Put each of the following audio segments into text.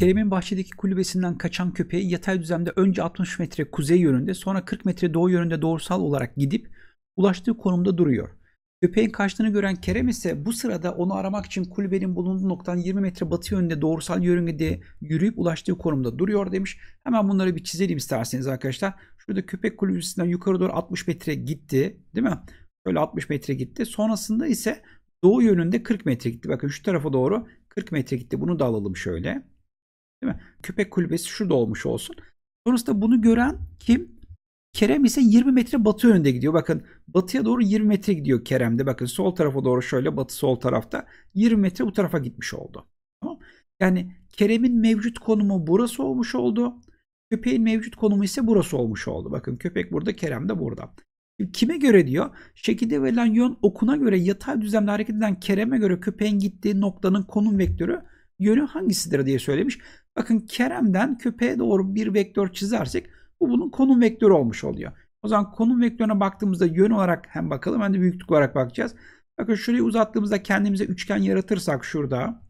Kerem'in bahçedeki kulübesinden kaçan köpeği yatay düzlemde önce 60 metre kuzey yönünde sonra 40 metre doğu yönünde doğrusal olarak gidip ulaştığı konumda duruyor. Köpeğin kaçtığını gören Kerem ise bu sırada onu aramak için kulübenin bulunduğu noktadan 20 metre batı yönünde doğrusal yörüngede yürüyüp ulaştığı konumda duruyor demiş. Hemen bunları bir çizelim isterseniz arkadaşlar. Şurada köpek kulübesinden yukarı doğru 60 metre gitti değil mi? Böyle 60 metre gitti. Sonrasında ise doğu yönünde 40 metre gitti. Bakın şu tarafa doğru 40 metre gitti. Bunu da alalım şöyle. Değil mi? Köpek kulübesi şurada olmuş olsun. Sonrasında bunu gören kim? Kerem ise 20 metre batı yönünde gidiyor. Bakın batıya doğru 20 metre gidiyor Kerem'de. Bakın sol tarafa doğru şöyle batı sol tarafta 20 metre bu tarafa gitmiş oldu. Tamam. Yani Kerem'in mevcut konumu burası olmuş oldu. Köpeğin mevcut konumu ise burası olmuş oldu. Bakın köpek burada, Kerem de burada. Kime göre diyor? Şekilde verilen yön okuna göre yatay düzlemde hareket eden Kerem'e göre köpeğin gittiği noktanın konum vektörü yönü hangisidir diye söylemiş. Bakın Kerem'den köpeğe doğru bir vektör çizersek bu bunun konum vektörü olmuş oluyor. O zaman konum vektörüne baktığımızda yön olarak hem bakalım hem de büyüklük olarak bakacağız. Bakın şurayı uzattığımızda kendimize üçgen yaratırsak şurada.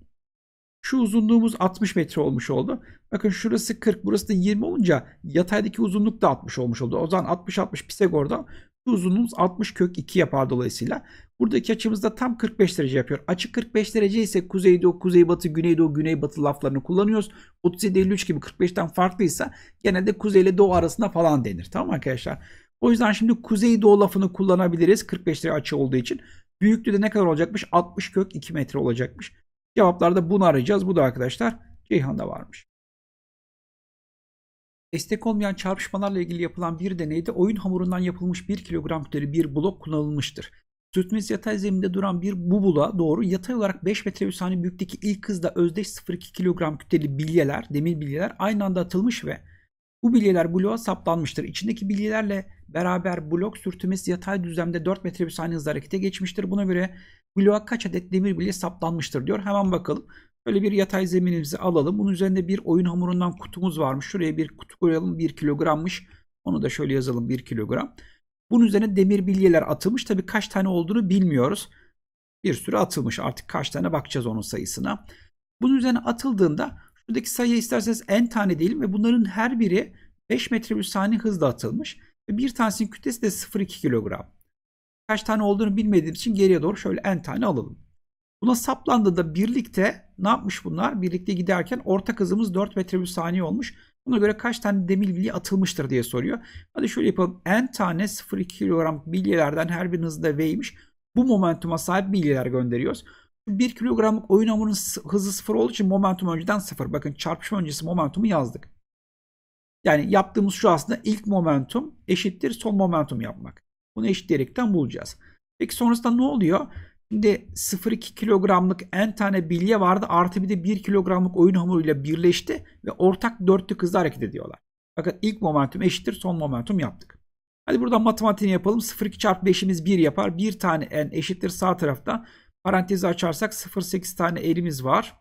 Şu uzunluğumuz 60 metre olmuş oldu. Bakın şurası 40 burası da 20 olunca yataydaki uzunluk da 60 olmuş oldu. O zaman 60-60 Pisagor'da uzunluğumuz 60 kök 2 yapar dolayısıyla. Buradaki açımızda tam 45 derece yapıyor. Açı 45 derece ise kuzeydoğu, kuzeybatı, güneydoğu, güneybatı laflarını kullanıyoruz. 37-53 gibi 45'ten farklıysa genelde de kuzey ile doğu arasında falan denir. Tamam arkadaşlar? O yüzden şimdi kuzeydoğu lafını kullanabiliriz 45 derece açı olduğu için. Büyüklüğü de ne kadar olacakmış? 60 kök 2 metre olacakmış. Cevaplarda bunu arayacağız. Bu da arkadaşlar Ceyhan'da varmış. Estek olmayan çarpışmalarla ilgili yapılan bir deneyde oyun hamurundan yapılmış 1 kilogram kütleli bir blok kullanılmıştır. Sürtmesi yatay zeminde duran bir bubula doğru yatay olarak 5 metre bir saniye büyüklükteki ilk hızda özdeş 0,2 kilogram kütleli bilyeler, demir bilyeler aynı anda atılmış ve bu bilyeler bloğa saplanmıştır. İçindeki bilyelerle beraber blok sürtünmesi yatay düzlemde 4 metre bir saniye hızla harekete geçmiştir. Buna göre bloğa kaç adet demir bilye saplanmıştır diyor. Hemen bakalım. Böyle bir yatay zeminimizi alalım. Bunun üzerinde bir oyun hamurundan kutumuz varmış. Şuraya bir kutu koyalım. 1 kilogrammış. Onu da şöyle yazalım 1 kilogram. Bunun üzerine demir bilyeler atılmış. Tabii kaç tane olduğunu bilmiyoruz. Bir sürü atılmış. Artık kaç tane bakacağız onun sayısına. Bunun üzerine atıldığında şuradaki sayıya isterseniz en tane diyelim ve bunların her biri 5 metre bir saniye hızla atılmış. Ve bir tanesinin kütlesi de 0,2 kilogram. Kaç tane olduğunu bilmediğimiz için geriye doğru şöyle en tane alalım. Buna saplandı da birlikte ne yapmış bunlar? Birlikte giderken ortak hızımız 4 metre bir saniye olmuş. Buna göre kaç tane demir bilye atılmıştır diye soruyor. Hadi şöyle yapalım. N tane 0,2 kilogram bilyelerden her birinin hızı V'ymiş. Bu momentuma sahip bilyeler gönderiyoruz. 1 kilogramlık oyun hamurun hızı 0 olduğu için momentum önceden 0. Bakın çarpışma öncesi momentumu yazdık. Yani yaptığımız şu aslında ilk momentum eşittir son momentum yapmak. Bunu eşitleyerekten bulacağız. Peki sonrasında ne oluyor? Şimdi 0,2 kilogramlık en tane bilye vardı. Artı bir de 1 kilogramlık oyun hamuruyla birleşti ve ortak dörtlük hızla hareket ediyorlar. Fakat ilk momentum eşittir son momentum yaptık. Hadi buradan matematiğini yapalım. 0,2 çarpı 5'imiz 1 yapar. 1 tane n eşittir sağ tarafta. Parantezi açarsak 0,8 tane elimiz var.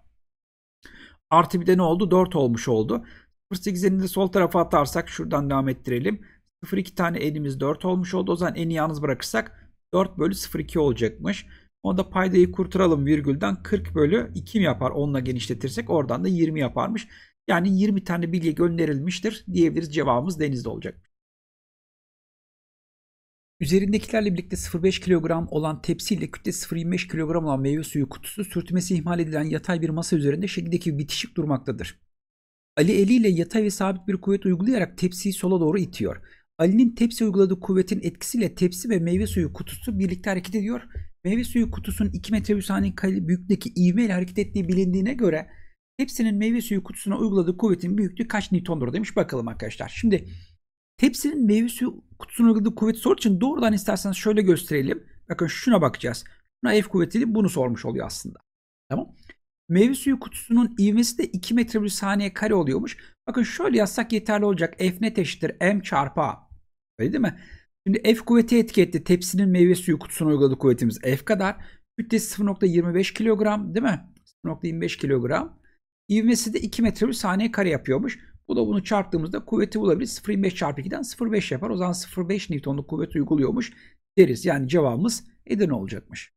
Artı bir de ne oldu? 4 olmuş oldu. 0,8'ini de sol tarafa atarsak şuradan devam ettirelim. 0,2 tane elimiz 4 olmuş oldu. O zaman eni yalnız bırakırsak 4 bölü 0,2 olacakmış. Onda paydayı kurtaralım virgülden 40 bölü 2 yapar 10 genişletirsek oradan da 20 yaparmış. Yani 20 tane bilgi gönderilmiştir diyebiliriz cevabımız denizde olacak. Üzerindekilerle birlikte 0,5 kilogram olan tepsiyle kütle 0,25 kilogram olan meyve suyu kutusu sürtmesi ihmal edilen yatay bir masa üzerinde şekildeki bitişik durmaktadır. Ali eliyle yatay ve sabit bir kuvvet uygulayarak tepsiyi sola doğru itiyor. Ali'nin tepsi uyguladığı kuvvetin etkisiyle tepsi ve meyve suyu kutusu birlikte hareket ediyor meyve suyu kutusunun 2 metre kare büyüklükteki ivme ile hareket ettiği bilindiğine göre tepsinin meyve suyu kutusuna uyguladığı kuvvetin büyüklüğü kaç Newton'dur demiş bakalım arkadaşlar. Şimdi tepsinin meyve suyu kutusuna uyguladığı kuvveti soru için doğrudan isterseniz şöyle gösterelim. Bakın şuna bakacağız. Buna F kuvvetini bunu sormuş oluyor aslında. Tamam. Meyve suyu kutusunun ivmesi de 2 metre bir saniye kare oluyormuş. Bakın şöyle yazsak yeterli olacak. F net eşittir M çarpı A. Öyle değil mi? Şimdi F kuvveti etki etti. Tepsinin meyve suyu kutusuna uyguladığı kuvvetimiz F kadar. Kütlesi 0.25 kilogram değil mi? 0.25 kilogram. İvmesi de 2 metre bir saniye kare yapıyormuş. Bu da bunu çarptığımızda kuvveti bulabiliriz. 0.25 çarpı 2'den 0.5 yapar. O zaman 0.5 Newton'luk kuvvet uyguluyormuş deriz. Yani cevabımız Edirne olacakmış.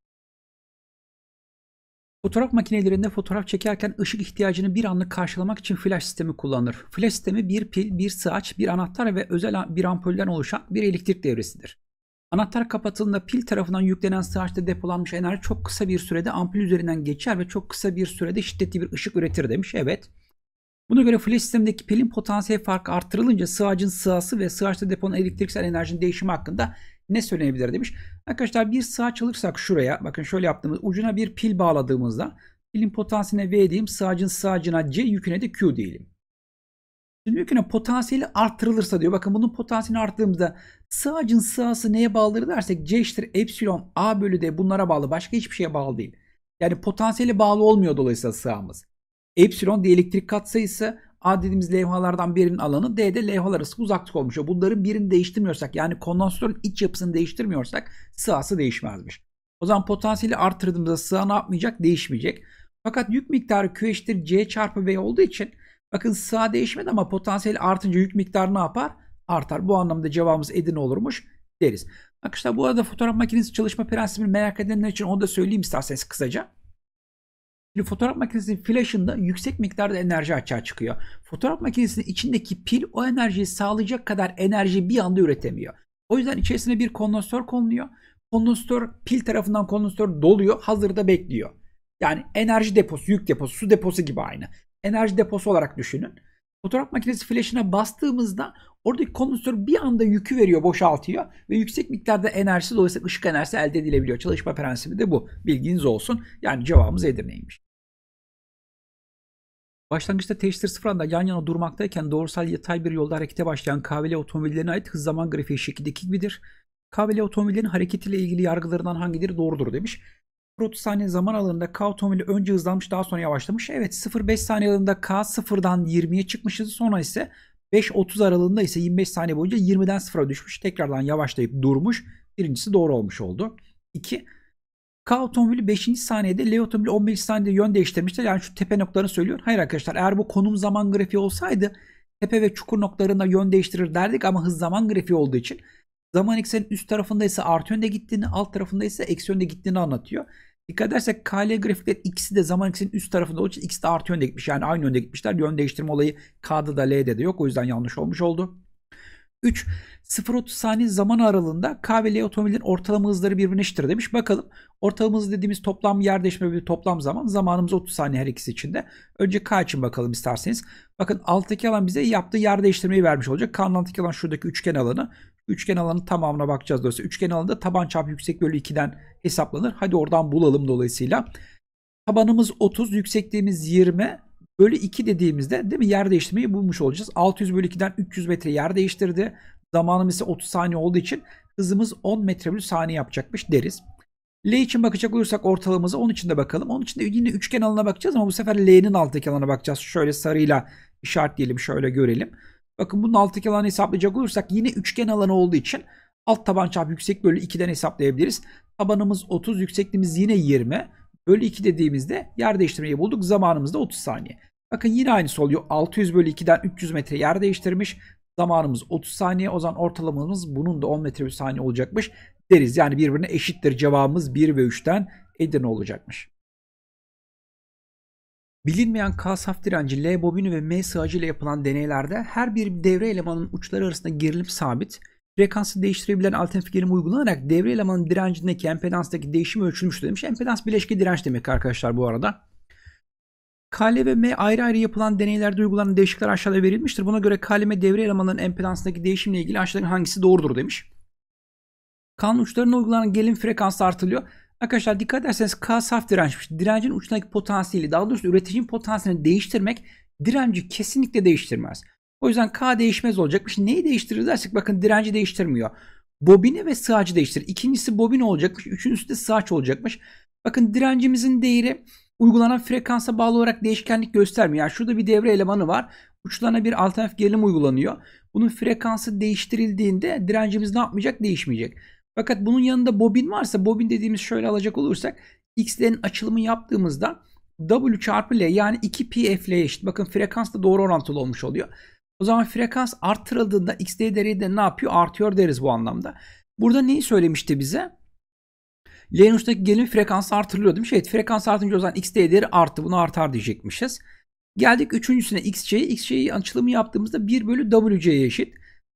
Fotoğraf makinelerinde fotoğraf çekerken ışık ihtiyacını bir anlık karşılamak için flash sistemi kullanılır. Flash sistemi bir pil, bir sığaç, bir anahtar ve özel bir ampulden oluşan bir elektrik devresidir. Anahtar kapatıldığında pil tarafından yüklenen sığaçta depolanmış enerji çok kısa bir sürede ampul üzerinden geçer ve çok kısa bir sürede şiddetli bir ışık üretir demiş. Evet. Buna göre flash sistemindeki pilin potansiyel farkı artırılınca sığacın sığası ve sığaçta depolanan elektriksel enerjinin değişimi hakkında ne söylenebilir demiş. Arkadaşlar bir sağ çalırsak şuraya bakın şöyle yaptığımız ucuna bir pil bağladığımızda pilin potansiyeline V diyeyim sağcın sağcına C yüküne de Q diyelim. Şimdi yüküne potansiyeli arttırılırsa diyor bakın bunun potansiyelini arttırdığımızda sağcın sağsı neye bağlıdır dersek C eşittir epsilon A bölü D bunlara bağlı başka hiçbir şeye bağlı değil. Yani potansiyeli bağlı olmuyor dolayısıyla sağımız. Epsilon diye elektrik katsayısı A dediğimiz levhalardan birinin alanı D'de levhalar arası uzaklık olmuş. Bunların birini değiştirmiyorsak yani kondansatörün iç yapısını değiştirmiyorsak sığası değişmezmiş. O zaman potansiyeli arttırdığımızda sığa ne yapmayacak? Değişmeyecek. Fakat yük miktarı Q eşittir C çarpı V olduğu için bakın sığa değişmedi ama potansiyel artınca yük miktarı ne yapar? Artar. Bu anlamda cevabımız edin olurmuş deriz. Arkadaşlar bu arada fotoğraf makinesi çalışma prensibini merak edenler için onu da söyleyeyim isterseniz kısaca. Şimdi fotoğraf makinesinin flaşında yüksek miktarda enerji açığa çıkıyor. Fotoğraf makinesinin içindeki pil o enerjiyi sağlayacak kadar enerji bir anda üretemiyor. O yüzden içerisine bir kondansör konuluyor. Kondansör pil tarafından kondansör doluyor, hazırda bekliyor. Yani enerji deposu, yük deposu, su deposu gibi aynı. Enerji deposu olarak düşünün. Fotoğraf makinesi flaşına bastığımızda Oradaki kondensatör bir anda yükü veriyor, boşaltıyor ve yüksek miktarda enerjisi dolayısıyla ışık enerjisi elde edilebiliyor. Çalışma prensibi de bu. Bilginiz olsun. Yani cevabımız Edirne'ymiş. Başlangıçta teşhir sıfıranda yan yana durmaktayken doğrusal yatay bir yolda harekete başlayan KVL otomobillerine ait hız zaman grafiği şekildeki gibidir. KVL otomobillerin hareketiyle ilgili yargılarından hangileri doğrudur demiş. 30 saniye zaman alanında K otomobili önce hızlanmış daha sonra yavaşlamış. Evet 0.5 saniye alanında K 0'dan 20'ye çıkmışız sonra ise 5.30 aralığında ise 25 saniye boyunca 20'den 0'a düşmüş. Tekrardan yavaşlayıp durmuş. Birincisi doğru olmuş oldu. 2. K otomobili 5. saniyede L otomobili 15. saniyede yön değiştirmişler. Yani şu tepe noktalarını söylüyor. Hayır arkadaşlar eğer bu konum zaman grafiği olsaydı tepe ve çukur noktalarında yön değiştirir derdik ama hız zaman grafiği olduğu için zaman eksenin üst tarafında ise artı yönde gittiğini alt tarafında ise eksi yönde gittiğini anlatıyor. Dikkat edersek KL grafikler ikisi de zaman ikisinin üst tarafında olduğu için ikisi de artı yönde gitmiş. Yani aynı yönde gitmişler. Yön değiştirme olayı K'da da L'de de yok. O yüzden yanlış olmuş oldu. 3. 0-30 saniye zaman aralığında K ve L otomobillerin ortalama hızları birbirine eşittir demiş. Bakalım ortalama hız dediğimiz toplam yer değişme bir toplam zaman zamanımız 30 saniye her ikisi için de. Önce K için bakalım isterseniz. Bakın alttaki alan bize yaptığı yer değiştirmeyi vermiş olacak. K'nın alttaki alan şuradaki üçgen alanı. Üçgen alanın tamamına bakacağız dolayısıyla. Üçgen alanında taban çap yüksek bölü 2'den hesaplanır. Hadi oradan bulalım dolayısıyla. Tabanımız 30, yüksekliğimiz 20 bölü 2 dediğimizde değil mi yer değiştirmeyi bulmuş olacağız. 600 bölü 2'den 300 metre yer değiştirdi. Zamanımız ise 30 saniye olduğu için hızımız 10 metre bölü saniye yapacakmış deriz. L için bakacak olursak ortalamamıza onun için de bakalım. Onun için de yine üçgen alana bakacağız ama bu sefer L'nin alttaki alana bakacağız. Şöyle sarıyla işaretleyelim şöyle görelim. Bakın bunun alttaki alanı hesaplayacak olursak yine üçgen alanı olduğu için alt taban çarpı yüksek bölü 2'den hesaplayabiliriz. Tabanımız 30, yüksekliğimiz yine 20. Bölü 2 dediğimizde yer değiştirmeyi bulduk. Zamanımız da 30 saniye. Bakın yine aynı oluyor. 600 bölü 2'den 300 metre yer değiştirmiş. Zamanımız 30 saniye. O zaman ortalamamız bunun da 10 metre bir saniye olacakmış deriz. Yani birbirine eşittir cevabımız 1 ve 3'ten Edirne olacakmış. Bilinmeyen kas direnci, L bobini ve M sığacı ile yapılan deneylerde her bir devre elemanının uçları arasında gerilim sabit, frekansı değiştirebilen alternatif gerilim uygulanarak devre elemanın direncindeki empedanstaki değişim ölçülmüştür demiş. Empedans bileşke direnç demek arkadaşlar bu arada. KL ve M ayrı ayrı yapılan deneylerde uygulanan değişiklikler aşağıda verilmiştir. Buna göre KLM devre elemanının empedansındaki değişimle ilgili aşağıdaki hangisi doğrudur demiş. Kan uçlarına uygulanan gerilim frekansı artılıyor. Arkadaşlar dikkat ederseniz K saf dirençmiş. Direncin uçundaki potansiyeli daha doğrusu üreticinin potansiyelini değiştirmek direnci kesinlikle değiştirmez. O yüzden K değişmez olacakmış. Neyi değiştirir dersek bakın direnci değiştirmiyor. Bobini ve sığacı değiştir. İkincisi bobin olacakmış. Üçüncüsü de sığaç olacakmış. Bakın direncimizin değeri uygulanan frekansa bağlı olarak değişkenlik göstermiyor. Yani şurada bir devre elemanı var. Uçlarına bir alternatif gerilim uygulanıyor. Bunun frekansı değiştirildiğinde direncimiz ne yapmayacak? Değişmeyecek. Fakat bunun yanında bobin varsa bobin dediğimiz şöyle alacak olursak x'lerin açılımı yaptığımızda w çarpı l yani 2 pi eşit. Bakın frekans da doğru orantılı olmuş oluyor. O zaman frekans arttırıldığında x'd değeri de ne yapıyor? Artıyor deriz bu anlamda. Burada neyi söylemişti bize? L'nin uçtaki gelin frekansı artırılıyor değil mi? Şey, frekans artınca o zaman x değeri arttı. Bunu artar diyecekmişiz. Geldik üçüncüsüne xc'ye. xc'yi açılımı yaptığımızda 1 bölü wc'ye eşit.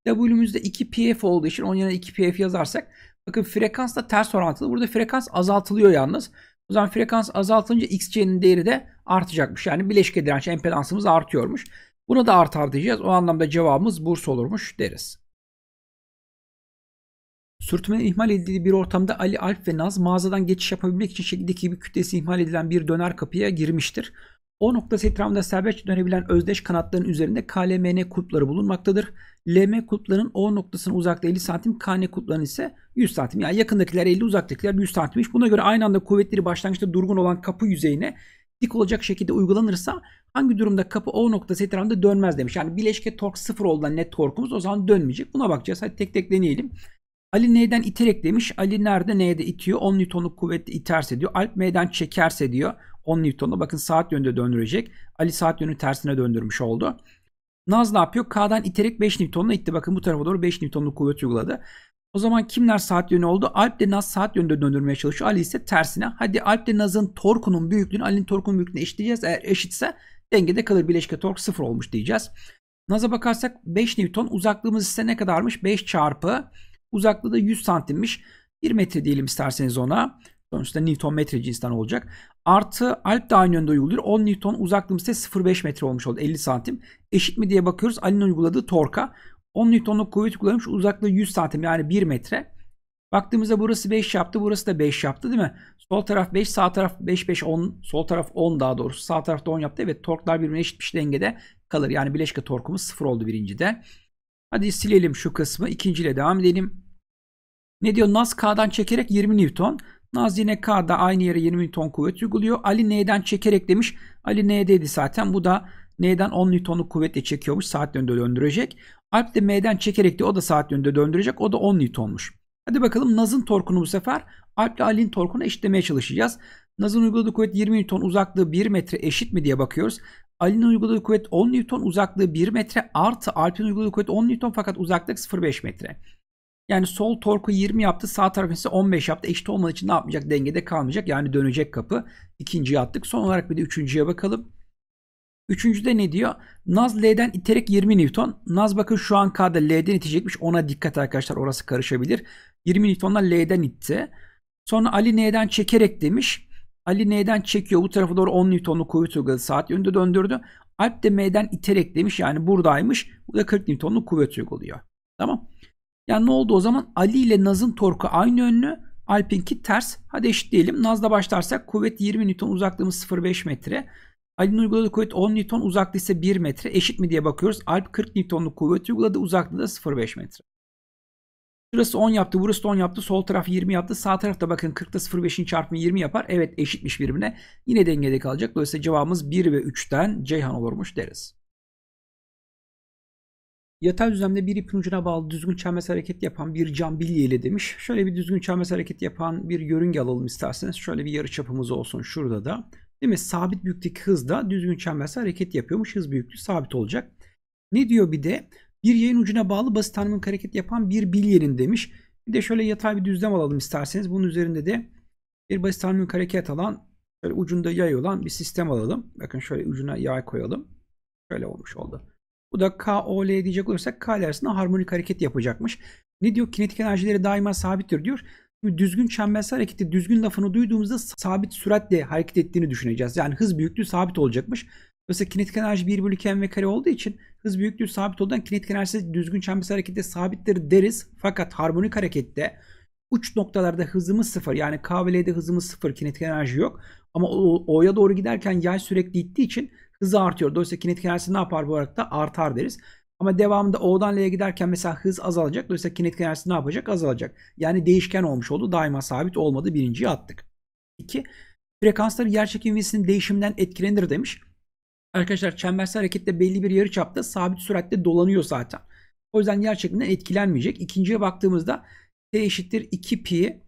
W'müz de 2pf olduğu için onun yanına 2pf yazarsak Bakın frekansla ters orantılı. Burada frekans azaltılıyor yalnız. O zaman frekans azaltılınca XC'nin değeri de artacakmış. Yani bileşke direnç şey, empedansımız artıyormuş. Buna da artar diyeceğiz. O anlamda cevabımız burs olurmuş deriz. Sürtünmenin ihmal edildiği bir ortamda Ali Alp ve Naz mağazadan geçiş yapabilmek için şekildeki bir kütlesi ihmal edilen bir döner kapıya girmiştir. O noktası etrafında serbest dönebilen özdeş kanatların üzerinde KLMN kulpları bulunmaktadır. LM kulplarının O noktasına uzakta 50 santim, KN kulplarının ise 100 santim. Yani yakındakiler 50, uzaktakiler 100 santimmiş. Buna göre aynı anda kuvvetleri başlangıçta durgun olan kapı yüzeyine dik olacak şekilde uygulanırsa hangi durumda kapı O noktası etrafında dönmez demiş. Yani bileşke tork sıfır olduğunda net torkumuz o zaman dönmeyecek. Buna bakacağız. Hadi tek tek deneyelim. Ali neyden iterek demiş. Ali nerede neyde itiyor? 10 Newton'luk kuvvetle iterse diyor. Alp neyden çekerse diyor. 10 Newton'la bakın saat yönünde döndürecek. Ali saat yönü tersine döndürmüş oldu. Naz ne yapıyor? K'dan iterek 5 Newton'la itti. Bakın bu tarafa doğru 5 Newton'luk kuvvet uyguladı. O zaman kimler saat yönü oldu? Alp de Naz saat yönünde döndürmeye çalışıyor. Ali ise tersine. Hadi Alp de Naz'ın torkunun büyüklüğünü Ali'nin torkunun büyüklüğüne eşitleyeceğiz. Eğer eşitse dengede kalır. Bileşke tork sıfır olmuş diyeceğiz. Naz'a bakarsak 5 Newton uzaklığımız ise ne kadarmış? 5 çarpı Uzaklığı da 100 santimmiş. 1 metre diyelim isterseniz ona. Sonuçta Newton metre cinsinden olacak. Artı Alp de aynı yönde uyguluyor. 10 Newton uzaklığımız ise 0,5 metre olmuş oldu. 50 santim. Eşit mi diye bakıyoruz. Ali'nin uyguladığı torka. 10 Newton'luk kuvvet uygulamış. Uzaklığı 100 santim yani 1 metre. Baktığımızda burası 5 yaptı. Burası da 5 yaptı değil mi? Sol taraf 5, sağ taraf 5, 5, 10. Sol taraf 10 daha doğrusu. Sağ taraf da 10 yaptı. Evet torklar birbirine eşitmiş dengede kalır. Yani bileşke torkumuz 0 oldu birincide. Hadi silelim şu kısmı. İkinciyle devam edelim. Ne diyor? Nas K'dan çekerek 20 Newton. Naz yine K'da aynı yere 20 Newton kuvvet uyguluyor. Ali N'den çekerek demiş. Ali N'deydi zaten. Bu da N'den 10 Newton'u kuvvetle çekiyormuş. Saat yönünde döndürecek. Alp de M'den çekerek de o da saat yönünde döndürecek. O da 10 Newton'muş. Hadi bakalım Naz'ın torkunu bu sefer Alp ile Ali'nin torkunu eşitlemeye çalışacağız. Naz'ın uyguladığı kuvvet 20 Newton uzaklığı 1 metre eşit mi diye bakıyoruz. Ali'nin uyguladığı kuvvet 10 Newton uzaklığı 1 metre artı Alp'in uyguladığı kuvvet 10 Newton fakat uzaklık 0.5 metre. Yani sol torku 20 yaptı sağ tarafı ise 15 yaptı. Eşit olmadığı için ne yapmayacak? Dengede kalmayacak. Yani dönecek kapı. İkinciye attık. Son olarak bir de üçüncüye bakalım. Üçüncüde ne diyor? Naz L'den iterek 20 Newton. Naz bakın şu an K'da L'den itecekmiş. Ona dikkat arkadaşlar orası karışabilir. 20 Newton'la L'den itti. Sonra Ali N'den çekerek demiş. Ali N'den çekiyor. Bu tarafa doğru 10 Newton'lu kuvvet uyguladı. Saat yönünde döndürdü. Alp de M'den iterek demiş. Yani buradaymış. Bu da 40 Newton'lu kuvvet uyguluyor. Tamam. Yani ne oldu o zaman? Ali ile Naz'ın torku aynı yönlü. Alp'inki ters. Hadi eşitleyelim. Naz'da başlarsak kuvvet 20 Newton uzaklığımız 0,5 metre. Ali'nin uyguladığı kuvvet 10 Newton uzaklığı ise 1 metre. Eşit mi diye bakıyoruz. Alp 40 Newton'lu kuvvet uyguladı. Uzaklığı da 0,5 metre. Şurası 10 yaptı, burası da 10 yaptı. Sol taraf 20 yaptı. Sağ tarafta bakın 40'ta 0,5'in çarpımı 20 yapar. Evet eşitmiş birbirine. Yine dengede kalacak. Dolayısıyla cevabımız 1 ve 3'ten Ceyhan olurmuş deriz. Yatay düzlemde bir ipin ucuna bağlı düzgün çelmez hareket yapan bir cam bilyeyle demiş. Şöyle bir düzgün çelmez hareket yapan bir yörünge alalım isterseniz. Şöyle bir yarı çapımız olsun şurada da. Değil mi? Sabit büyüklük hızda düzgün çemberse hareket yapıyormuş. Hız büyüklüğü sabit olacak. Ne diyor bir de? Bir yayın ucuna bağlı basit tanımlık hareket yapan bir bilyerin demiş. Bir de şöyle yatay bir düzlem alalım isterseniz. Bunun üzerinde de bir basit tanımlık hareket alan şöyle ucunda yay olan bir sistem alalım. Bakın şöyle ucuna yay koyalım. Şöyle olmuş oldu. Bu da KOL diyecek olursak K dersinde harmonik hareket yapacakmış. Ne diyor? Kinetik enerjileri daima sabittir diyor. Şimdi düzgün çembersel harekette düzgün lafını duyduğumuzda sabit süratle hareket ettiğini düşüneceğiz. Yani hız büyüklüğü sabit olacakmış. Dolayısıyla kinetik enerji 1 bölü km kare olduğu için hız büyüklüğü sabit olduğundan kinetik enerjisi düzgün çembesi harekette sabittir deriz. Fakat harmonik harekette uç noktalarda hızımız sıfır. Yani K ve L'de hızımız sıfır. Kinetik enerji yok. Ama O'ya doğru giderken yay sürekli gittiği için hız artıyor. Dolayısıyla kinetik enerjisi ne yapar bu arada artar deriz. Ama devamında O'dan L'ye giderken mesela hız azalacak. Dolayısıyla kinetik enerjisi ne yapacak? Azalacak. Yani değişken olmuş oldu. Daima sabit olmadı. Birinciyi attık. 2. Frekansları yerçekim çekimvesinin değişimden etkilenir demiş. Arkadaşlar çembersel harekette belli bir yarı çapta sabit süratle dolanıyor zaten. O yüzden yer etkilenmeyecek. İkinciye baktığımızda t eşittir 2 pi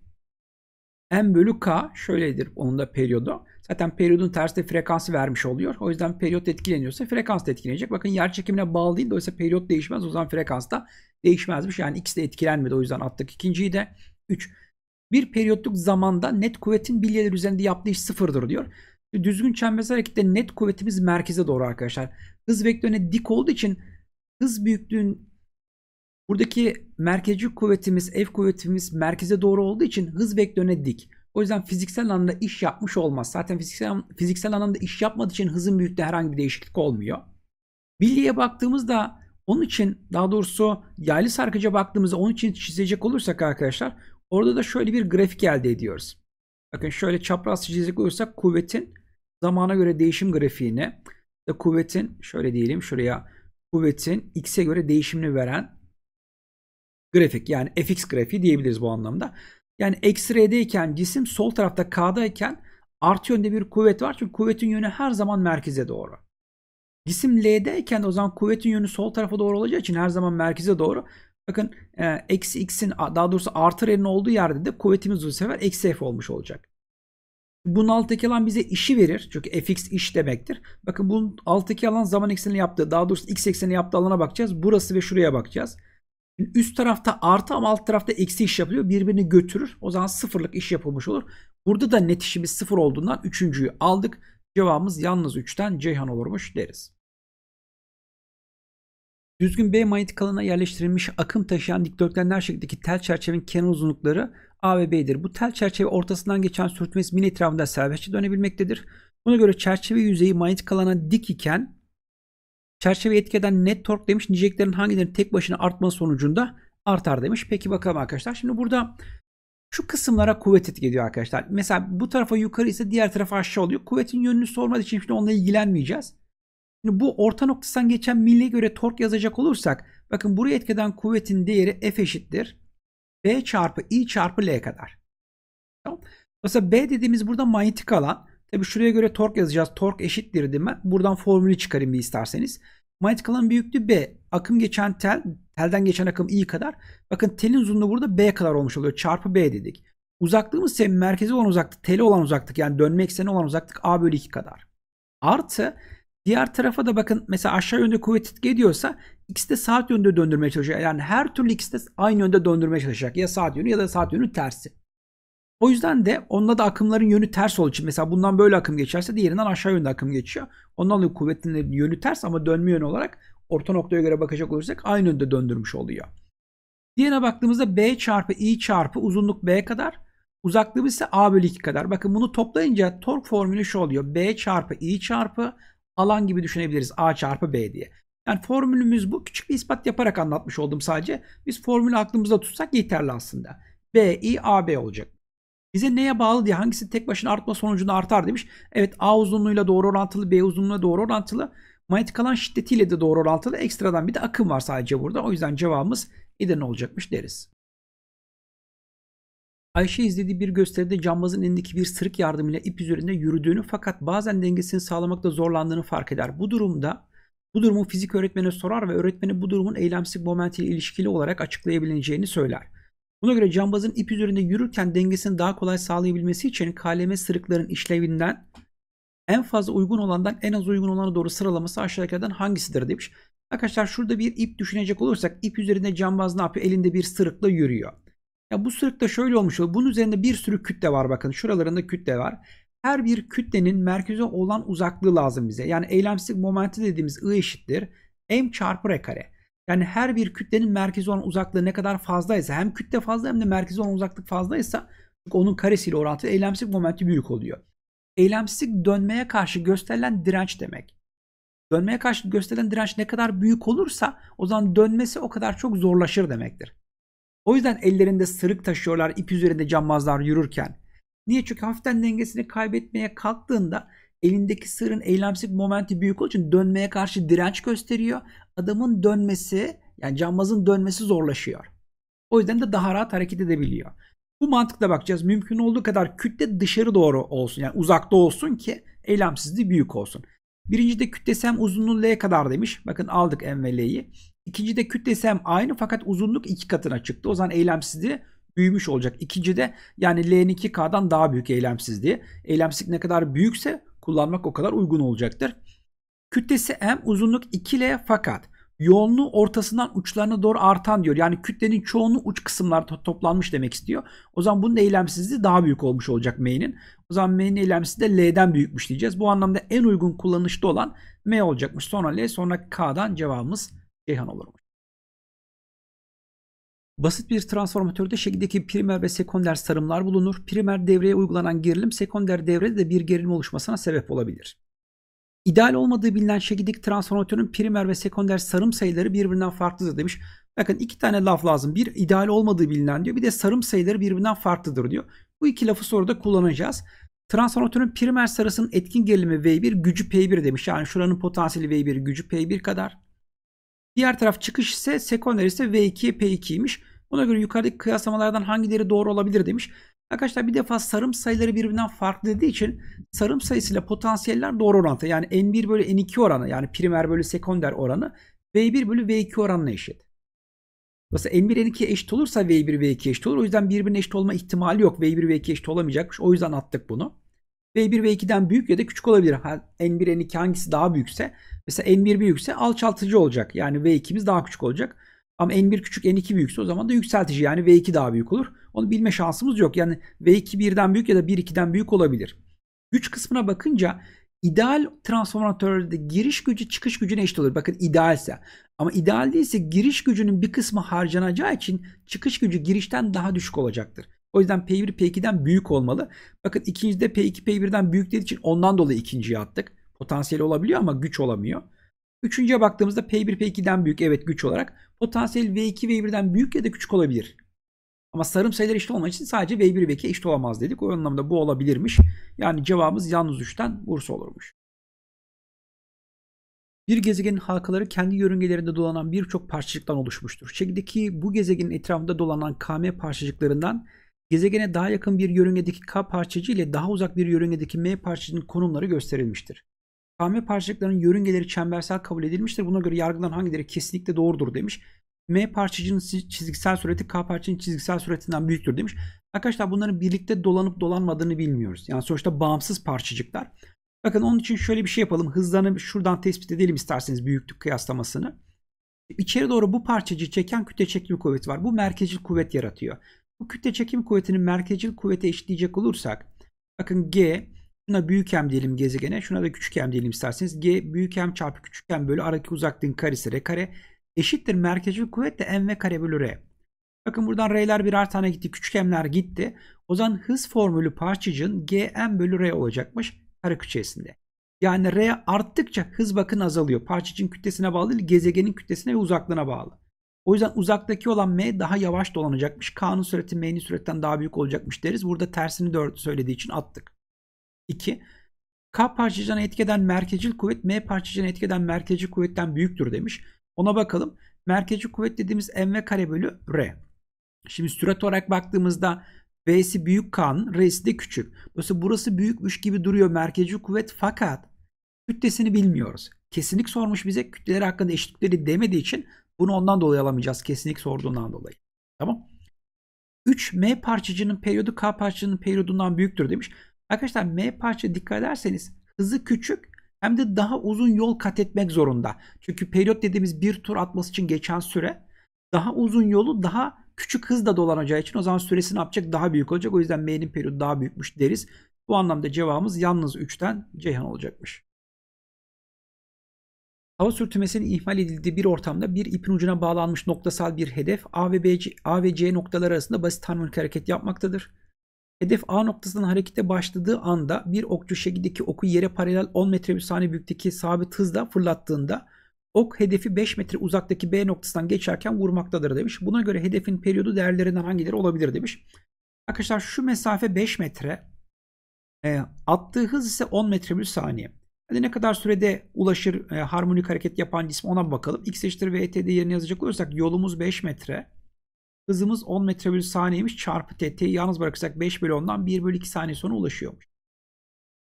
m bölü k şöyledir onun da periyodu. Zaten periyodun tersi frekansı vermiş oluyor. O yüzden periyot etkileniyorsa frekans da etkilenecek. Bakın yer çekimine bağlı değil. Dolayısıyla periyot değişmez. O zaman frekans da değişmezmiş. Yani ikisi de etkilenmedi. O yüzden attık ikinciyi de. 3. Bir periyotluk zamanda net kuvvetin bilyeler üzerinde yaptığı iş sıfırdır diyor. Düzgün çembersel harekette net kuvvetimiz merkeze doğru arkadaşlar. Hız vektörüne dik olduğu için hız büyüklüğün buradaki merkezci kuvvetimiz, F kuvvetimiz merkeze doğru olduğu için hız vektörüne dik. O yüzden fiziksel anlamda iş yapmış olmaz. Zaten fiziksel, fiziksel anlamda iş yapmadığı için hızın büyüklüğü herhangi bir değişiklik olmuyor. Billiye baktığımızda onun için daha doğrusu yaylı sarkıca baktığımızda onun için çizecek olursak arkadaşlar orada da şöyle bir grafik elde ediyoruz. Bakın şöyle çapraz çizecek olursak kuvvetin zamana göre değişim grafiğini de kuvvetin şöyle diyelim şuraya kuvvetin x'e göre değişimini veren grafik yani fx grafiği diyebiliriz bu anlamda. Yani eksi r'deyken cisim sol tarafta k'dayken artı yönde bir kuvvet var çünkü kuvvetin yönü her zaman merkeze doğru. Cisim L'deyken o zaman kuvvetin yönü sol tarafa doğru olacağı için her zaman merkeze doğru. Bakın e, eksi x'in daha doğrusu artı r'nin olduğu yerde de kuvvetimiz bu sefer eksi f olmuş olacak. Bunun alttaki alan bize işi verir. Çünkü fx iş demektir. Bakın bunun alttaki alan zaman eksenini yaptığı daha doğrusu x ekseni yaptığı alana bakacağız. Burası ve şuraya bakacağız. Şimdi üst tarafta artı ama alt tarafta eksi iş yapılıyor. Birbirini götürür. O zaman sıfırlık iş yapılmış olur. Burada da net işimiz sıfır olduğundan üçüncüyü aldık. Cevabımız yalnız 3'ten Ceyhan olurmuş deriz. Düzgün B manyetik alanına yerleştirilmiş akım taşıyan dikdörtgenler şeklindeki tel çerçevenin kenar uzunlukları A ve B'dir. Bu tel çerçeve ortasından geçen sürtünmesi min etrafında serbestçe dönebilmektedir. Buna göre çerçeve yüzeyi manyetik alana dik iken çerçeve etkeden net tork demiş niceliklerin hangilerinin tek başına artma sonucunda artar demiş. Peki bakalım arkadaşlar. Şimdi burada şu kısımlara kuvvet etki ediyor arkadaşlar. Mesela bu tarafa yukarı ise diğer tarafa aşağı oluyor. Kuvvetin yönünü sormadığı için şimdi onunla ilgilenmeyeceğiz. Şimdi bu orta noktasından geçen mille göre tork yazacak olursak bakın buraya etkeden kuvvetin değeri F eşittir. B çarpı I çarpı L kadar. Tamam. Mesela B dediğimiz burada manyetik alan. Tabi şuraya göre tork yazacağız. Tork eşittir değil mi? Buradan formülü çıkarayım bir isterseniz. Manyetik alan büyüklüğü B. Akım geçen tel, telden geçen akım I kadar. Bakın telin uzunluğu burada B kadar olmuş oluyor. Çarpı B dedik. Uzaklığımız ise merkezi olan uzaklık, teli olan uzaklık yani dönme ekseni olan uzaklık A bölü 2 kadar. Artı Diğer tarafa da bakın mesela aşağı yönde kuvvet etki ediyorsa ikisi de saat yönünde döndürmeye çalışacak. Yani her türlü ikisi de aynı yönde döndürmeye çalışacak. Ya saat yönü ya da saat yönü tersi. O yüzden de onda da akımların yönü ters olduğu için mesela bundan böyle akım geçerse diğerinden aşağı yönde akım geçiyor. Ondan dolayı kuvvetin yönü ters ama dönme yönü olarak orta noktaya göre bakacak olursak aynı yönde döndürmüş oluyor. Diğerine baktığımızda B çarpı I çarpı uzunluk B kadar uzaklığımız ise A bölü 2 kadar. Bakın bunu toplayınca tork formülü şu oluyor. B çarpı I çarpı alan gibi düşünebiliriz. A çarpı B diye. Yani formülümüz bu. Küçük bir ispat yaparak anlatmış oldum sadece. Biz formülü aklımızda tutsak yeterli aslında. B, I, A, B olacak. Bize neye bağlı diye hangisi tek başına artma sonucunu artar demiş. Evet A uzunluğuyla doğru orantılı, B uzunluğuyla doğru orantılı. Manyetik alan şiddetiyle de doğru orantılı. Ekstradan bir de akım var sadece burada. O yüzden cevabımız İden olacakmış deriz. Ayşe izlediği bir gösteride cambazın elindeki bir sırık yardımıyla ip üzerinde yürüdüğünü fakat bazen dengesini sağlamakta zorlandığını fark eder. Bu durumda bu durumu fizik öğretmene sorar ve öğretmeni bu durumun eylemsizlik momenti ile ilişkili olarak açıklayabileceğini söyler. Buna göre cambazın ip üzerinde yürürken dengesini daha kolay sağlayabilmesi için kaleme sırıkların işlevinden en fazla uygun olandan en az uygun olana doğru sıralaması aşağıdakilerden hangisidir demiş. Arkadaşlar şurada bir ip düşünecek olursak ip üzerinde cambaz ne yapıyor? Elinde bir sırıkla yürüyor. Ya bu sırıkta şöyle olmuş oluyor. Bunun üzerinde bir sürü kütle var bakın. Şuralarında kütle var. Her bir kütlenin merkeze olan uzaklığı lazım bize. Yani eylemsizlik momenti dediğimiz I eşittir. M çarpı R kare. Yani her bir kütlenin merkeze olan uzaklığı ne kadar fazlaysa hem kütle fazla hem de merkeze olan uzaklık fazlaysa çünkü onun karesiyle orantı eylemsizlik momenti büyük oluyor. Eylemsizlik dönmeye karşı gösterilen direnç demek. Dönmeye karşı gösterilen direnç ne kadar büyük olursa o zaman dönmesi o kadar çok zorlaşır demektir. O yüzden ellerinde sırık taşıyorlar, ip üzerinde cambazlar yürürken. Niye? Çünkü hafiften dengesini kaybetmeye kalktığında elindeki sırın eylemsel momenti büyük olduğu için dönmeye karşı direnç gösteriyor. Adamın dönmesi yani cambazın dönmesi zorlaşıyor. O yüzden de daha rahat hareket edebiliyor. Bu mantıkla bakacağız. Mümkün olduğu kadar kütle dışarı doğru olsun. Yani uzakta olsun ki eylemsizliği büyük olsun. Birinci de kütlesem uzunluğu L kadar demiş. Bakın aldık M ve L'yi. İkincide kütlesem aynı fakat uzunluk iki katına çıktı. O zaman eylemsizliği büyümüş olacak. İkincide yani l 2K'dan daha büyük eylemsizliği. Eylemsizlik ne kadar büyükse kullanmak o kadar uygun olacaktır. Kütlesi M uzunluk 2L fakat yoğunluğu ortasından uçlarına doğru artan diyor. Yani kütlenin çoğunluğu uç kısımlarda toplanmış demek istiyor. O zaman bunun eylemsizliği daha büyük olmuş olacak M'nin. O zaman M'nin eylemsizliği de L'den büyükmüş diyeceğiz. Bu anlamda en uygun kullanışta olan M olacakmış. Sonra L sonra K'dan cevabımız Ceyhan olurmuş. Basit bir transformatörde şekildeki primer ve sekonder sarımlar bulunur. Primer devreye uygulanan gerilim sekonder devrede de bir gerilim oluşmasına sebep olabilir. İdeal olmadığı bilinen şekildeki transformatörün primer ve sekonder sarım sayıları birbirinden farklıdır demiş. Bakın iki tane laf lazım. Bir ideal olmadığı bilinen diyor. Bir de sarım sayıları birbirinden farklıdır diyor. Bu iki lafı sonra da kullanacağız. Transformatörün primer sarısının etkin gerilimi V1 gücü P1 demiş. Yani şuranın potansiyeli V1 gücü P1 kadar. Diğer taraf çıkış ise sekonder ise v 2 P2'ymiş. Buna göre yukarıdaki kıyaslamalardan hangileri doğru olabilir demiş. Arkadaşlar bir defa sarım sayıları birbirinden farklı dediği için sarım sayısıyla potansiyeller doğru orantı. Yani N1 bölü N2 oranı yani primer bölü sekonder oranı V1 bölü V2 oranına eşit. Dolayısıyla N1 N2 eşit olursa V1 V2 eşit olur. O yüzden birbirine eşit olma ihtimali yok. V1 V2 eşit olamayacakmış. O yüzden attık bunu. V1 V2'den büyük ya da küçük olabilir. N1 N2 hangisi daha büyükse Mesela N1 büyükse alçaltıcı olacak. Yani V2'miz daha küçük olacak. Ama N1 küçük N2 büyükse o zaman da yükseltici yani V2 daha büyük olur. Onu bilme şansımız yok. Yani V2 birden büyük ya da 1 2'den büyük olabilir. Güç kısmına bakınca ideal transformatörde giriş gücü çıkış gücüne eşit olur. Bakın idealse. Ama ideal değilse giriş gücünün bir kısmı harcanacağı için çıkış gücü girişten daha düşük olacaktır. O yüzden P1 P2'den büyük olmalı. Bakın ikincide P2 P1'den büyük dediği için ondan dolayı ikinciye attık. Potansiyeli olabiliyor ama güç olamıyor. Üçüncüye baktığımızda P1 P2'den büyük evet güç olarak. Potansiyel V2 V1'den büyük ya da küçük olabilir. Ama sarım sayıları eşit olmadığı için sadece V1 V2 eşit olamaz dedik. O anlamda bu olabilirmiş. Yani cevabımız yalnız 3'ten Bursa olurmuş. Bir gezegenin halkaları kendi yörüngelerinde dolanan birçok parçacıktan oluşmuştur. Şekildeki bu gezegenin etrafında dolanan KM parçacıklarından gezegene daha yakın bir yörüngedeki K parçacığı ile daha uzak bir yörüngedeki M parçacığının konumları gösterilmiştir. Kahve parçacıklarının yörüngeleri çembersel kabul edilmiştir. Buna göre yargılan hangileri kesinlikle doğrudur demiş. M parçacığın çizgisel sureti K parçacığın çizgisel suretinden büyüktür demiş. Arkadaşlar bunların birlikte dolanıp dolanmadığını bilmiyoruz. Yani sonuçta bağımsız parçacıklar. Bakın onun için şöyle bir şey yapalım. Hızlarını şuradan tespit edelim isterseniz büyüklük kıyaslamasını. İçeri doğru bu parçacığı çeken kütle çekim kuvveti var. Bu merkezcil kuvvet yaratıyor. Bu kütle çekim kuvvetini merkezcil kuvvete eşitleyecek olursak bakın G Şuna büyük M diyelim gezegene. Şuna da küçük M diyelim isterseniz. G büyük M çarpı küçük M bölü aradaki uzaklığın karesi R kare eşittir merkezi kuvvet de M ve kare bölü R. Bakın buradan R'ler birer tane gitti. Küçük M'ler gitti. O zaman hız formülü parçacığın G M bölü R olacakmış kare küçesinde. Yani R arttıkça hız bakın azalıyor. Parçacığın kütlesine bağlı değil gezegenin kütlesine ve uzaklığına bağlı. O yüzden uzaktaki olan M daha yavaş dolanacakmış. K'nın sürati M'nin süratten daha büyük olacakmış deriz. Burada tersini 4 söylediği için attık. 2. K parçacığına etkeden merkezcil kuvvet M parçacığına etkeden merkezci kuvvetten büyüktür demiş. Ona bakalım. Merkezci kuvvet dediğimiz mv kare bölü r. Şimdi sürat olarak baktığımızda V'si büyük K'nın R'si de küçük. Dolayısıyla burası büyükmüş gibi duruyor merkezci kuvvet fakat kütlesini bilmiyoruz. Kesinlik sormuş bize kütleler hakkında eşitlikleri demediği için bunu ondan dolayı alamayacağız. Kesinlik sorduğundan dolayı. Tamam. 3 M parçacının periyodu K parçacının periyodundan büyüktür demiş. Arkadaşlar M parça dikkat ederseniz hızı küçük hem de daha uzun yol kat etmek zorunda. Çünkü periyot dediğimiz bir tur atması için geçen süre daha uzun yolu daha küçük hızla dolanacağı için o zaman süresi ne yapacak? Daha büyük olacak. O yüzden M'nin periyodu daha büyükmüş deriz. Bu anlamda cevabımız yalnız 3'ten Ceyhan olacakmış. Hava sürtünmesinin ihmal edildiği bir ortamda bir ipin ucuna bağlanmış noktasal bir hedef A ve, B, A ve C noktalar arasında basit harmonik hareket yapmaktadır. Hedef A noktasından harekete başladığı anda bir okçu şekildeki oku yere paralel 10 metre bir saniye büyüklükteki sabit hızla fırlattığında ok hedefi 5 metre uzaktaki B noktasından geçerken vurmaktadır demiş. Buna göre hedefin periyodu değerlerinden hangileri olabilir demiş. Arkadaşlar şu mesafe 5 metre. E, attığı hız ise 10 metre bir saniye. Hadi ne kadar sürede ulaşır e, harmonik hareket yapan cisim ona bakalım. X eşittir VT'de yerine yazacak olursak yolumuz 5 metre. Hızımız 10 metre bölü saniyemiş çarpı tt'yi yalnız bırakırsak 5 bölü 10'dan 1 bölü 2 saniye sonra ulaşıyormuş.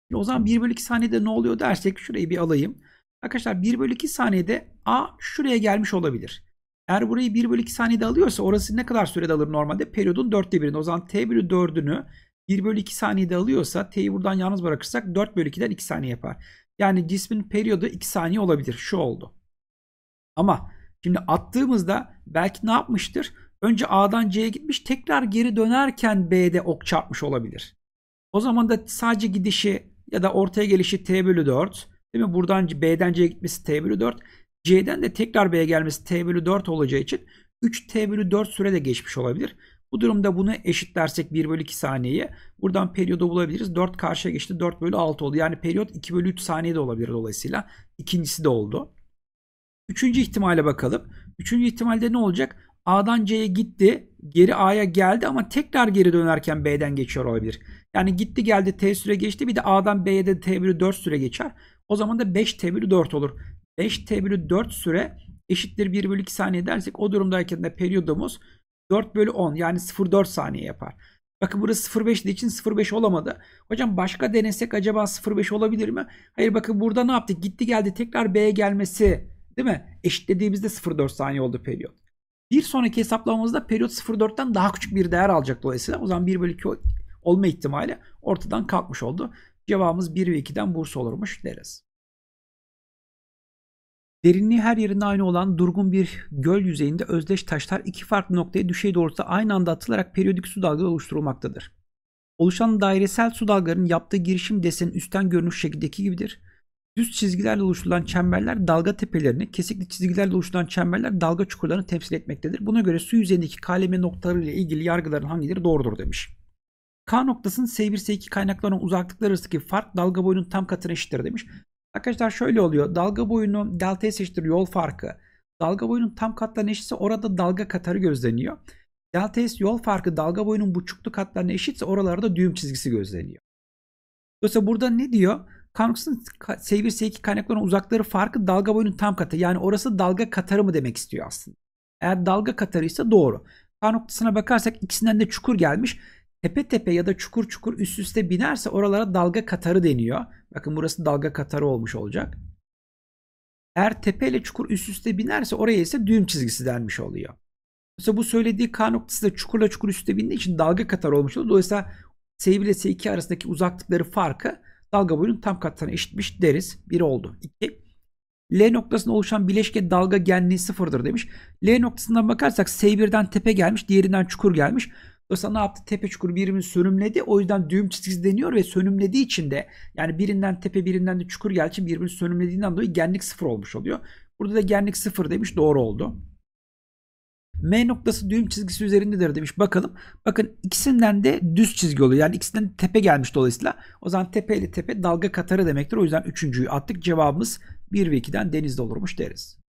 Şimdi o zaman 1 bölü 2 saniyede ne oluyor dersek şurayı bir alayım. Arkadaşlar 1 bölü 2 saniyede A şuraya gelmiş olabilir. Eğer burayı 1 bölü 2 saniyede alıyorsa orası ne kadar sürede alır normalde? Periyodun 4'te 1'ini. O zaman T bölü 4'ünü 1 bölü 2 saniyede alıyorsa T'yi buradan yalnız bırakırsak 4 bölü 2'den 2 saniye yapar. Yani cismin periyodu 2 saniye olabilir. Şu oldu. Ama şimdi attığımızda belki ne yapmıştır? önce A'dan C'ye gitmiş tekrar geri dönerken B'de ok çarpmış olabilir. O zaman da sadece gidişi ya da ortaya gelişi T bölü 4 değil mi? Buradan B'den C'ye gitmesi T bölü 4. C'den de tekrar B'ye gelmesi T bölü 4 olacağı için 3 T bölü 4 sürede geçmiş olabilir. Bu durumda bunu eşitlersek 1 bölü 2 saniyeye buradan periyodu bulabiliriz. 4 karşıya geçti 4 bölü 6 oldu. Yani periyot 2 bölü 3 saniye de olabilir dolayısıyla. ikincisi de oldu. Üçüncü ihtimale bakalım. Üçüncü ihtimalde ne olacak? A'dan C'ye gitti. Geri A'ya geldi ama tekrar geri dönerken B'den geçiyor olabilir. Yani gitti geldi T süre geçti. Bir de A'dan B'ye de T bölü 4 süre geçer. O zaman da 5 T bölü 4 olur. 5 T bölü 4 süre eşittir 1 bölü 2 saniye dersek o durumdayken de periyodumuz 4 bölü 10 yani 0,4 saniye yapar. Bakın burası 0,5 dediği için 0,5 olamadı. Hocam başka denesek acaba 0,5 olabilir mi? Hayır bakın burada ne yaptık? Gitti geldi tekrar B'ye gelmesi değil mi? Eşitlediğimizde 0,4 saniye oldu periyot. Bir sonraki hesaplamamızda periyot 0.4'ten daha küçük bir değer alacak dolayısıyla. O zaman 1 bölü 2 olma ihtimali ortadan kalkmış oldu. Cevabımız 1 ve 2'den Bursa olurmuş deriz. Derinliği her yerinde aynı olan durgun bir göl yüzeyinde özdeş taşlar iki farklı noktaya düşey doğrultuda aynı anda atılarak periyodik su dalgaları oluşturulmaktadır. Oluşan dairesel su dalgalarının yaptığı girişim desenin üstten görünüş şekildeki gibidir. Düz çizgilerle oluşturulan çemberler dalga tepelerini, kesikli çizgilerle oluşturulan çemberler dalga çukurlarını temsil etmektedir. Buna göre su yüzeyindeki kaleme noktaları ile ilgili yargıların hangileri doğrudur demiş. K noktasının S1 S2 kaynaklarının uzaklıkları arasındaki fark dalga boyunun tam katına eşittir demiş. Arkadaşlar şöyle oluyor. Dalga boyunu delta eşittir yol farkı. Dalga boyunun tam katlarına eşitse orada dalga katarı gözleniyor. Delta S yol farkı dalga boyunun buçuklu katlarına eşitse oralarda düğüm çizgisi gözleniyor. Dolayısıyla burada ne diyor? Conkson S1 S2 kaynaklarının uzakları farkı dalga boyunun tam katı. Yani orası dalga katarı mı demek istiyor aslında. Eğer dalga katarıysa doğru. K noktasına bakarsak ikisinden de çukur gelmiş. Tepe tepe ya da çukur çukur üst üste binerse oralara dalga katarı deniyor. Bakın burası dalga katarı olmuş olacak. Eğer tepe ile çukur üst üste binerse oraya ise düğüm çizgisi denmiş oluyor. mesela bu söylediği K noktası da çukurla çukur üstte bindiği için dalga katar olmuş oluyor. Dolayısıyla S1 ile S2 arasındaki uzaklıkları farkı dalga boyunun tam katsana eşitmiş deriz. 1 oldu. 2. L noktasında oluşan bileşke dalga genliği sıfırdır demiş. L noktasından bakarsak S1'den tepe gelmiş, diğerinden çukur gelmiş. Dolayısıyla ne yaptı? Tepe çukur birbirini sönümledi. O yüzden düğüm çizgisi deniyor ve sönümlediği için de yani birinden tepe birinden de çukur geldiği için birbirini sönümlediğinden dolayı genlik sıfır olmuş oluyor. Burada da genlik sıfır demiş. Doğru oldu. M noktası düğüm çizgisi üzerindedir demiş. Bakalım. Bakın ikisinden de düz çizgi oluyor. Yani ikisinden de tepe gelmiş dolayısıyla. O zaman tepe ile tepe dalga katarı demektir. O yüzden üçüncüyü attık. Cevabımız 1 ve 2'den denizde olurmuş deriz.